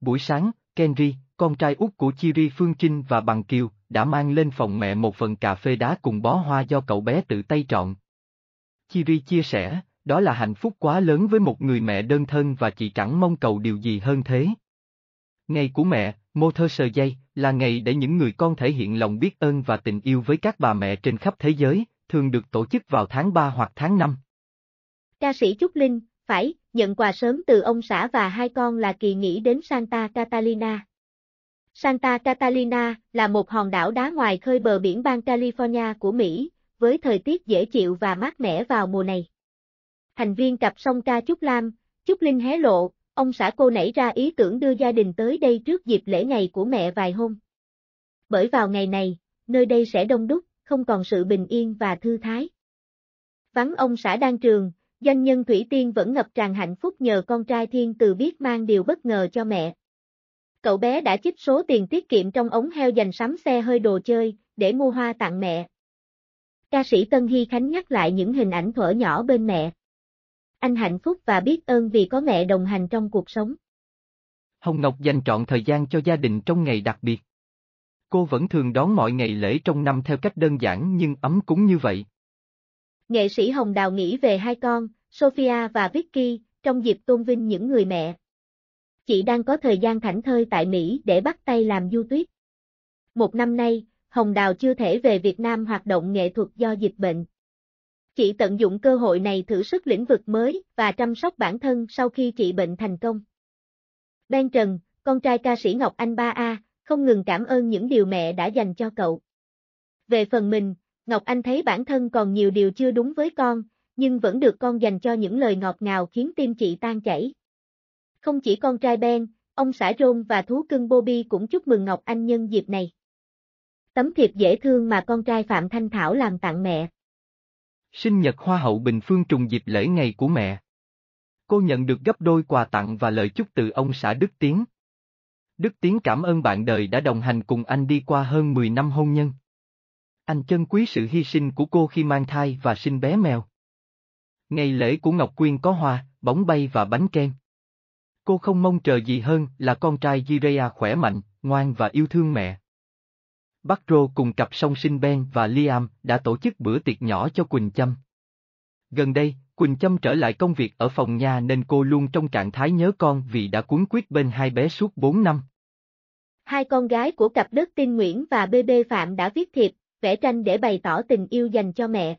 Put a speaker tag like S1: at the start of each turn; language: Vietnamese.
S1: Buổi sáng, Kenry, con trai út của Chiri Phương Trinh và Bằng Kiều, đã mang lên phòng mẹ một phần cà phê đá cùng bó hoa do cậu bé tự tay chọn. Chiri chia sẻ, đó là hạnh phúc quá lớn với một người mẹ đơn thân và chị chẳng mong cầu điều gì hơn thế. Ngày của mẹ, mô thơ sờ dây, là ngày để những người con thể hiện lòng biết ơn và tình yêu với các bà mẹ trên khắp thế giới, thường được tổ chức vào tháng 3 hoặc tháng 5.
S2: Ca sĩ Trúc Linh, phải, nhận quà sớm từ ông xã và hai con là kỳ nghỉ đến Santa Catalina. Santa Catalina là một hòn đảo đá ngoài khơi bờ biển bang California của Mỹ, với thời tiết dễ chịu và mát mẻ vào mùa này. Thành viên cặp song ca Trúc Lam, Trúc Linh hé lộ, ông xã cô nảy ra ý tưởng đưa gia đình tới đây trước dịp lễ ngày của mẹ vài hôm. Bởi vào ngày này, nơi đây sẽ đông đúc, không còn sự bình yên và thư thái. Vắng ông xã đang trường, Doanh nhân Thủy Tiên vẫn ngập tràn hạnh phúc nhờ con trai thiên từ biết mang điều bất ngờ cho mẹ. Cậu bé đã chích số tiền tiết kiệm trong ống heo dành sắm xe hơi đồ chơi, để mua hoa tặng mẹ. Ca sĩ Tân Hy Khánh nhắc lại những hình ảnh thuở nhỏ bên mẹ. Anh hạnh phúc và biết ơn vì có mẹ đồng hành trong cuộc sống.
S1: Hồng Ngọc dành trọn thời gian cho gia đình trong ngày đặc biệt. Cô vẫn thường đón mọi ngày lễ trong năm theo cách đơn giản nhưng ấm cúng như vậy.
S2: Nghệ sĩ Hồng Đào nghĩ về hai con, Sophia và Vicky, trong dịp tôn vinh những người mẹ. Chị đang có thời gian thảnh thơi tại Mỹ để bắt tay làm du tuyết. Một năm nay, Hồng Đào chưa thể về Việt Nam hoạt động nghệ thuật do dịch bệnh. Chị tận dụng cơ hội này thử sức lĩnh vực mới và chăm sóc bản thân sau khi chị bệnh thành công. Ben Trần, con trai ca sĩ Ngọc Anh 3A, không ngừng cảm ơn những điều mẹ đã dành cho cậu. Về phần mình, Ngọc Anh thấy bản thân còn nhiều điều chưa đúng với con, nhưng vẫn được con dành cho những lời ngọt ngào khiến tim chị tan chảy. Không chỉ con trai Ben, ông xã Ron và thú cưng Bobby cũng chúc mừng Ngọc Anh nhân dịp này. Tấm thiệp dễ thương mà con trai Phạm Thanh Thảo làm tặng mẹ.
S1: Sinh nhật Hoa hậu Bình Phương trùng dịp lễ ngày của mẹ. Cô nhận được gấp đôi quà tặng và lời chúc từ ông xã Đức Tiến. Đức Tiến cảm ơn bạn đời đã đồng hành cùng anh đi qua hơn 10 năm hôn nhân anh chân quý sự hy sinh của cô khi mang thai và sinh bé mèo. Ngày lễ của Ngọc Quyên có hoa, bóng bay và bánh kem. Cô không mong chờ gì hơn là con trai Jirea khỏe mạnh, ngoan và yêu thương mẹ. Bacro cùng cặp song sinh Ben và Liam đã tổ chức bữa tiệc nhỏ cho Quỳnh Châm. Gần đây, Quỳnh Châm trở lại công việc ở phòng nhà nên cô luôn trong trạng thái nhớ con vì đã cuốn quýt bên hai bé suốt 4 năm.
S2: Hai con gái của cặp đất tin Nguyễn và BB Phạm đã viết thiệp vẽ tranh để bày tỏ tình yêu dành cho mẹ,